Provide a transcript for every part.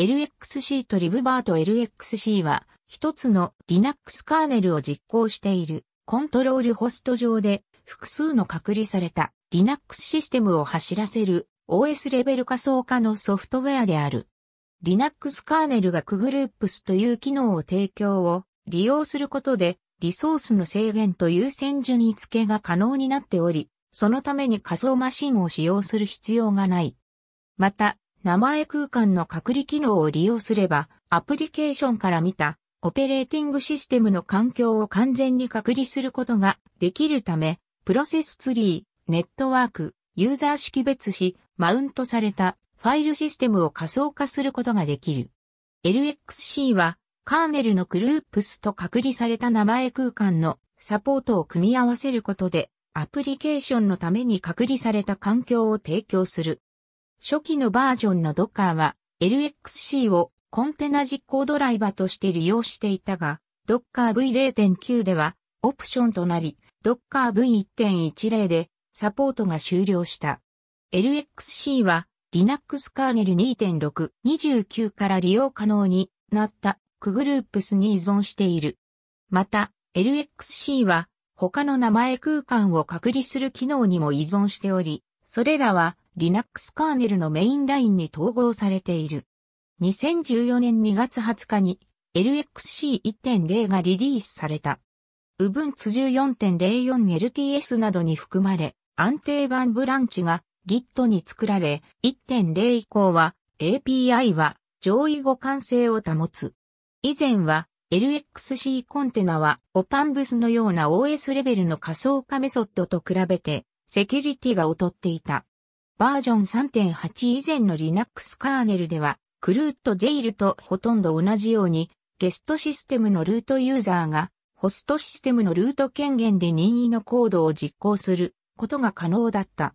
LXC とリブバート LXC は、一つの Linux カーネルを実行しているコントロールホスト上で複数の隔離された Linux システムを走らせる OS レベル仮想化のソフトウェアである。Linux カーネルが q g ルー u p s という機能を提供を利用することでリソースの制限と優先順位付けが可能になっており、そのために仮想マシンを使用する必要がない。また、名前空間の隔離機能を利用すれば、アプリケーションから見た、オペレーティングシステムの環境を完全に隔離することができるため、プロセスツリー、ネットワーク、ユーザー識別し、マウントされたファイルシステムを仮想化することができる。LXC は、カーネルのグループスと隔離された名前空間のサポートを組み合わせることで、アプリケーションのために隔離された環境を提供する。初期のバージョンのドッカーは LXC をコンテナ実行ドライバーとして利用していたが、ドッカー V0.9 ではオプションとなり、ドッカー V1.10 でサポートが終了した。LXC は Linux カーネル2.629から利用可能になったクグループスに依存している。また、LXC は他の名前空間を隔離する機能にも依存しており、それらは Linux カーネルのメインラインに統合されている。2014年2月20日に LXC1.0 がリリースされた。Ubuntu 14.04LTS などに含まれ、安定版ブランチが Git に作られ、1.0以降は API は上位互換性を保つ。以前は LXC コンテナは OpenBus のような OS レベルの仮想化メソッドと比べてセキュリティが劣っていた。バージョン3.8以前の Linux カーネルでは、クルートデイルとほとんど同じように、ゲストシステムのルートユーザーが、ホストシステムのルート権限で任意のコードを実行することが可能だった。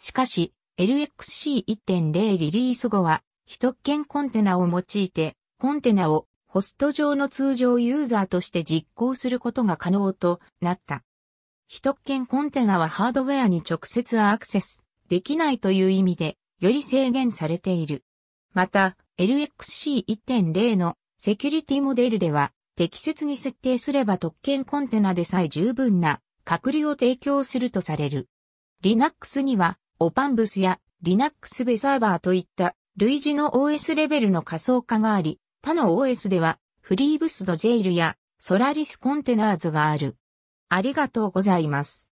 しかし、LXC1.0 リリース後は、非特権コンテナを用いて、コンテナをホスト上の通常ユーザーとして実行することが可能となった。非特権コンテナはハードウェアに直接アクセスできないという意味で、より制限されている。また、LXC1.0 のセキュリティモデルでは、適切に設定すれば特権コンテナでさえ十分な隔離を提供するとされる。Linux には、OPANBUS や Linux ベサーバーといった類似の OS レベルの仮想化があり、他の OS では、フリーブスのジェイルやソラリスコンテナーズがある。ありがとうございます。